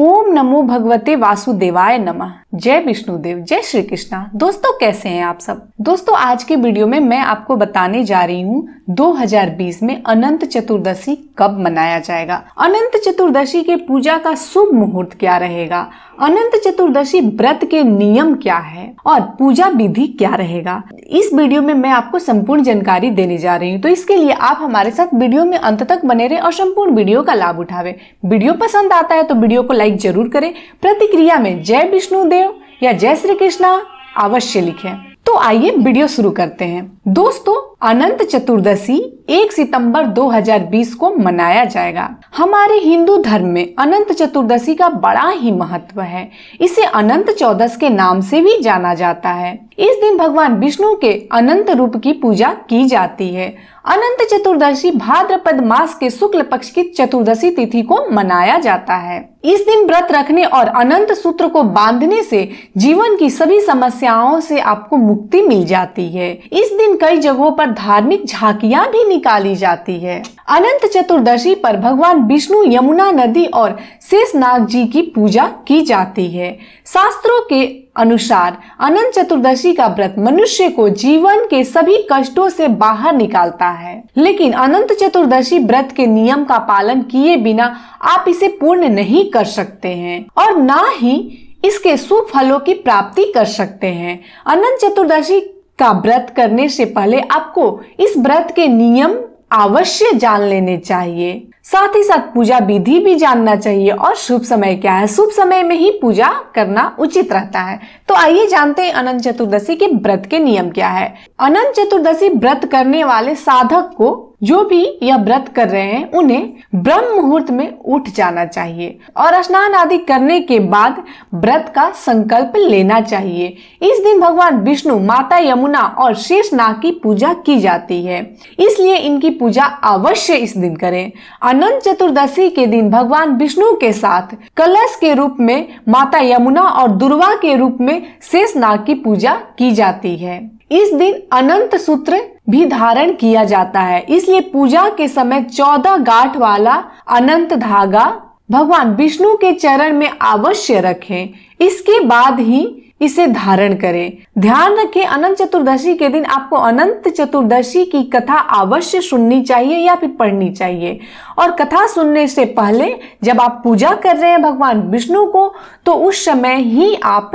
ओम नमो भगवते वासुदेवाय नमः जय विष्णुदेव जय श्री कृष्णा दोस्तों कैसे हैं आप सब दोस्तों आज के वीडियो में मैं आपको बताने जा रही हूँ 2020 में अनंत चतुर्दशी कब मनाया जाएगा अनंत चतुर्दशी के पूजा का शुभ मुहूर्त क्या रहेगा अनंत चतुर्दशी व्रत के नियम क्या है और पूजा विधि क्या रहेगा इस वीडियो में मैं आपको संपूर्ण जानकारी देने जा रही हूँ तो इसके लिए आप हमारे साथ वीडियो में अंत तक बने रहे और संपूर्ण वीडियो का लाभ उठावे वीडियो पसंद आता है तो वीडियो को लाइक लाइक जरूर करें प्रतिक्रिया में जय विष्णु देव या जय श्री कृष्णा अवश्य लिखें तो आइए वीडियो शुरू करते हैं दोस्तों अनंत चतुर्दशी 1 सितंबर 2020 को मनाया जाएगा हमारे हिंदू धर्म में अनंत चतुर्दशी का बड़ा ही महत्व है इसे अनंत चौदस के नाम से भी जाना जाता है इस दिन भगवान विष्णु के अनंत रूप की पूजा की जाती है अनंत चतुर्दशी भाद्रपद मास के शुक्ल पक्ष की चतुर्दशी तिथि को मनाया जाता है इस दिन व्रत रखने और अनंत सूत्र को बांधने से जीवन की सभी समस्याओं से आपको मुक्ति मिल जाती है इस दिन कई जगहों पर धार्मिक झांकियां भी निकाली जाती है अनंत चतुर्दशी पर भगवान विष्णु यमुना नदी और शेष नाग जी की पूजा की जाती है शास्त्रों के अनुसार अनंत चतुर्दशी का व्रत मनुष्य को जीवन के सभी कष्टों से बाहर निकालता है लेकिन अनंत चतुर्दशी व्रत के नियम का पालन किए बिना आप इसे पूर्ण नहीं कर सकते हैं और ना ही इसके सुफलों की प्राप्ति कर सकते हैं अनंत चतुर्दशी का व्रत करने से पहले आपको इस व्रत के नियम अवश्य जान लेने चाहिए साथ ही साथ पूजा विधि भी जानना चाहिए और शुभ समय क्या है शुभ समय में ही पूजा करना उचित रहता है तो आइए जानते हैं अनंत चतुर्दशी के व्रत के नियम क्या है अनंत चतुर्दशी व्रत करने वाले साधक को जो भी यह व्रत कर रहे हैं उन्हें ब्रह्म मुहूर्त में उठ जाना चाहिए और स्नान आदि करने के बाद व्रत का संकल्प लेना चाहिए इस दिन भगवान विष्णु माता यमुना और शेष नाग की पूजा की जाती है इसलिए इनकी पूजा अवश्य इस दिन करें अनंत चतुर्दशी के दिन भगवान विष्णु के साथ कलश के रूप में माता यमुना और दुर्वा के रूप में शेष नाग की पूजा की जाती है इस दिन अनंत सूत्र भी धारण किया जाता है इसलिए पूजा के समय चौदह गांठ वाला अनंत धागा भगवान विष्णु के चरण में अवश्य रखें इसके बाद ही इसे धारण करें ध्यान रखें अनंत चतुर्दशी के दिन आपको अनंत चतुर्दशी की कथा अवश्य सुननी चाहिए या फिर पढ़नी चाहिए और कथा सुनने से पहले जब आप पूजा कर रहे हैं भगवान विष्णु को तो उस समय ही आप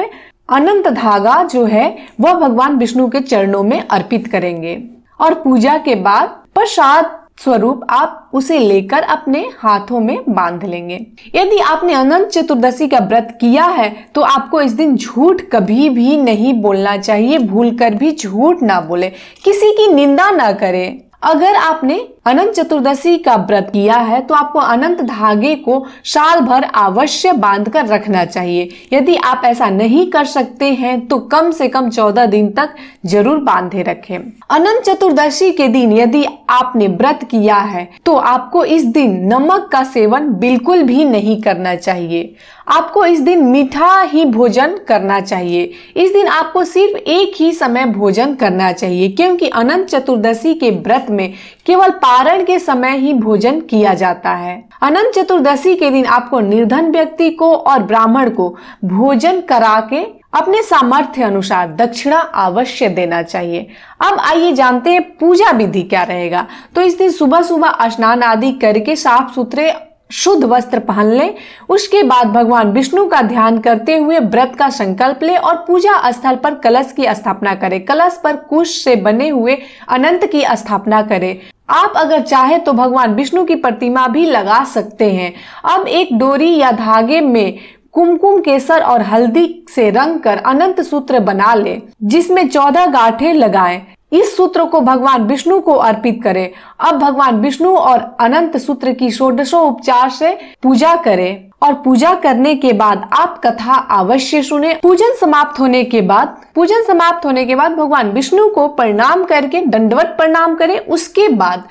अनंत धागा जो है वह भगवान विष्णु के चरणों में अर्पित करेंगे और पूजा के बाद प्रसाद स्वरूप आप उसे लेकर अपने हाथों में बांध लेंगे यदि आपने अनंत चतुर्दशी का व्रत किया है तो आपको इस दिन झूठ कभी भी नहीं बोलना चाहिए भूलकर भी झूठ ना बोले किसी की निंदा ना करें अगर आपने अनंत चतुर्दशी का व्रत किया है तो आपको अनंत धागे को साल भर अवश्य बांध कर रखना चाहिए यदि आप ऐसा नहीं कर सकते हैं तो कम से कम चौदह दिन तक जरूर बांधे रखें अनंत चतुर्दशी के दिन यदि आपने व्रत किया है तो आपको इस दिन नमक का सेवन बिल्कुल भी नहीं करना चाहिए आपको इस दिन मीठा ही भोजन करना चाहिए इस दिन आपको सिर्फ एक ही समय भोजन करना चाहिए क्योंकि अनंत चतुर्दशी के व्रत में केवल पारण के समय ही भोजन किया जाता है अनंत चतुर्दशी के दिन आपको निर्धन व्यक्ति को और ब्राह्मण को भोजन करा के अपने सामर्थ्य अनुसार दक्षिणा अवश्य देना चाहिए अब आइए जानते हैं पूजा विधि क्या रहेगा तो इस दिन सुबह सुबह स्नान आदि करके साफ सुथरे शुद्ध वस्त्र पहन लें उसके बाद भगवान विष्णु का ध्यान करते हुए व्रत का संकल्प लें और पूजा स्थल पर कलश की स्थापना करें कलश पर कुश से बने हुए अनंत की स्थापना करें आप अगर चाहे तो भगवान विष्णु की प्रतिमा भी लगा सकते हैं अब एक डोरी या धागे में कुमकुम केसर और हल्दी से रंग कर अनंत सूत्र बना ले जिसमें चौदह गांठें लगाएं। इस सूत्र को भगवान विष्णु को अर्पित करें अब भगवान विष्णु और अनंत सूत्र की षोडशो उपचार से पूजा करें और पूजा करने के बाद आप कथा अवश्य सुने पूजन समाप्त होने के बाद पूजन समाप्त होने के बाद भगवान विष्णु को प्रणाम करके दंडवत प्रणाम करें उसके बाद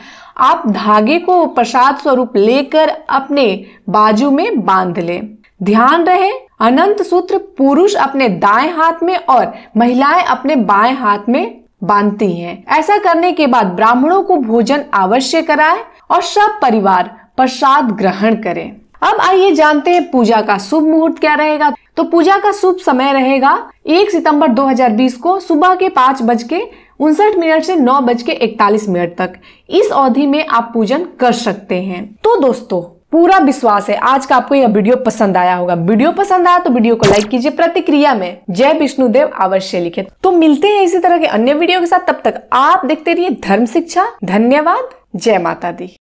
आप धागे को प्रसाद स्वरूप लेकर अपने बाजू में बांध लें ध्यान रहे अनंत सूत्र पुरुष अपने दाएं हाथ में और महिलाएं अपने बाएं हाथ में बांधती हैं। ऐसा करने के बाद ब्राह्मणों को भोजन अवश्य कराएं और सब परिवार प्रसाद ग्रहण करें अब आइए जानते हैं पूजा का शुभ मुहूर्त क्या रहेगा तो पूजा का शुभ समय रहेगा 1 सितंबर 2020 को सुबह के पाँच बज के उनसठ मिनट से नौ बज के इकतालीस मिनट तक इस अवधि में आप पूजन कर सकते हैं तो दोस्तों पूरा विश्वास है आज का आपको यह वीडियो पसंद आया होगा वीडियो पसंद आया तो वीडियो को लाइक कीजिए प्रतिक्रिया में जय विष्णुदेव अवश्य लिखे तो मिलते हैं इसी तरह के अन्य वीडियो के साथ तब तक आप देखते रहिए धर्म शिक्षा धन्यवाद जय माता दी